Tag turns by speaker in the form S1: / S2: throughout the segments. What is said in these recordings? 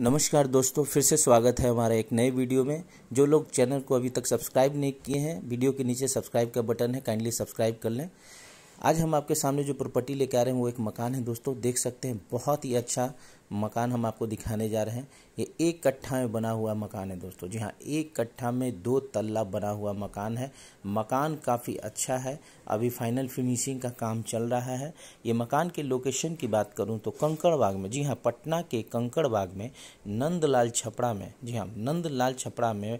S1: नमस्कार दोस्तों फिर से स्वागत है हमारे एक नए वीडियो में जो लोग चैनल को अभी तक सब्सक्राइब नहीं किए हैं वीडियो के नीचे सब्सक्राइब का बटन है काइंडली सब्सक्राइब कर लें आज हम आपके सामने जो प्रॉपर्टी लेके आ रहे हैं वो एक मकान है दोस्तों देख सकते हैं बहुत ही अच्छा मकान हम आपको दिखाने जा रहे हैं ये एक कट्ठा में बना हुआ मकान है दोस्तों जी हाँ एक कट्ठा में दो तल्ला बना हुआ मकान है मकान काफ़ी अच्छा है अभी फाइनल फिनिशिंग का काम चल रहा है ये मकान के लोकेशन की बात करूँ तो कंकड़बाग में जी हाँ पटना के कंकड़बाग में नंदलाल छपड़ा में जी हाँ नंदलाल छपड़ा में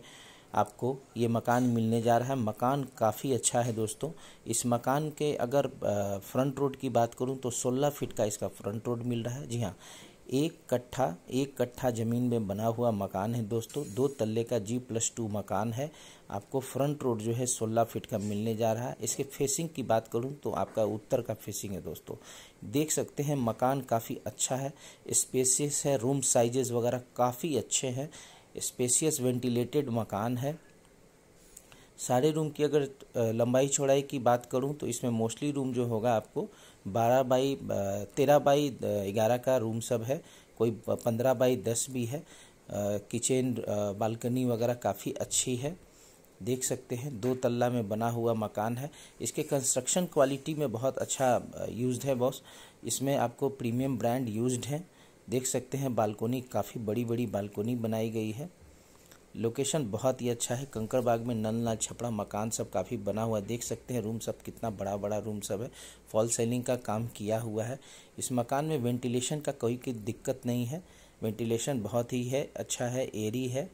S1: आपको ये मकान मिलने जा रहा है मकान काफ़ी अच्छा है दोस्तों इस मकान के अगर फ्रंट रोड की बात करूँ तो 16 फीट का इसका फ्रंट रोड मिल रहा है जी हाँ एक कट्ठा एक कट्ठा ज़मीन में बना हुआ मकान है दोस्तों दो तल्ले का जी प्लस टू मकान है आपको फ्रंट रोड जो है 16 फीट का मिलने जा रहा है इसके फेसिंग की बात करूं तो आपका उत्तर का फेसिंग है दोस्तों देख सकते हैं मकान काफ़ी अच्छा है स्पेसिस है रूम साइजेस वगैरह काफ़ी अच्छे हैं स्पेसियस वेंटिलेटेड मकान है सारे रूम की अगर लंबाई चौड़ाई की बात करूं तो इसमें मोस्टली रूम जो होगा आपको 12 बाई तेरह बाई ग्यारह का रूम सब है कोई 15 बाई 10 भी है किचन बालकनी वगैरह काफ़ी अच्छी है देख सकते हैं दो तल्ला में बना हुआ मकान है इसके कंस्ट्रक्शन क्वालिटी में बहुत अच्छा यूज्ड है बॉस इसमें आपको प्रीमियम ब्रांड यूज्ड है देख सकते हैं बालकोनी काफ़ी बड़ी बड़ी बालकोनी बनाई गई है लोकेशन बहुत ही अच्छा है कंकड़बाग में नल नाल छपड़ा मकान सब काफ़ी बना हुआ है देख सकते हैं रूम सब कितना बड़ा बड़ा रूम सब है फॉल सेलिंग का काम किया हुआ है इस मकान में वेंटिलेशन का कोई की दिक्कत नहीं है वेंटिलेशन बहुत ही है अच्छा है एरी है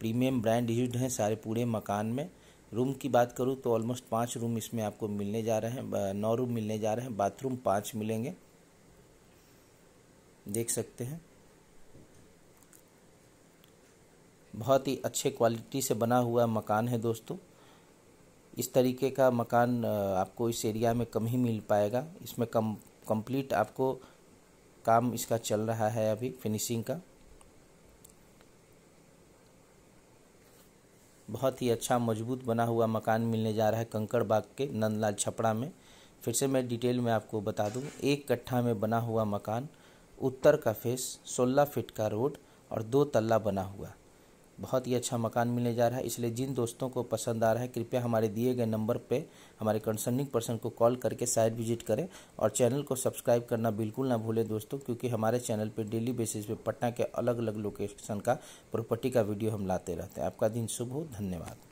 S1: प्रीमियम ब्रांड यूज हैं सारे पूरे मकान में रूम की बात करूँ तो ऑलमोस्ट पाँच रूम इसमें आपको मिलने जा रहे हैं नौ रूम मिलने जा रहे हैं बाथरूम पाँच मिलेंगे देख सकते हैं बहुत ही अच्छे क्वालिटी से बना हुआ मकान है दोस्तों इस तरीके का मकान आपको इस एरिया में कम ही मिल पाएगा इसमें कम कंप्लीट आपको काम इसका चल रहा है अभी फिनिशिंग का बहुत ही अच्छा मजबूत बना हुआ मकान मिलने जा रहा है कंकड़ बाग के नंदलाल छपड़ा में फिर से मैं डिटेल में आपको बता दूं एक कट्ठा में बना हुआ मकान उत्तर का फेस 16 फीट का रोड और दो तल्ला बना हुआ बहुत ही अच्छा मकान मिलने जा रहा है इसलिए जिन दोस्तों को पसंद आ रहा है कृपया हमारे दिए गए नंबर पे हमारे कंसर्निंग पर्सन को कॉल करके साइट विजिट करें और चैनल को सब्सक्राइब करना बिल्कुल ना भूलें दोस्तों क्योंकि हमारे चैनल पे डेली बेसिस पे पटना के अलग अलग लोकेशन का प्रॉपर्टी का वीडियो हम लाते रहते हैं आपका दिन शुभ हो धन्यवाद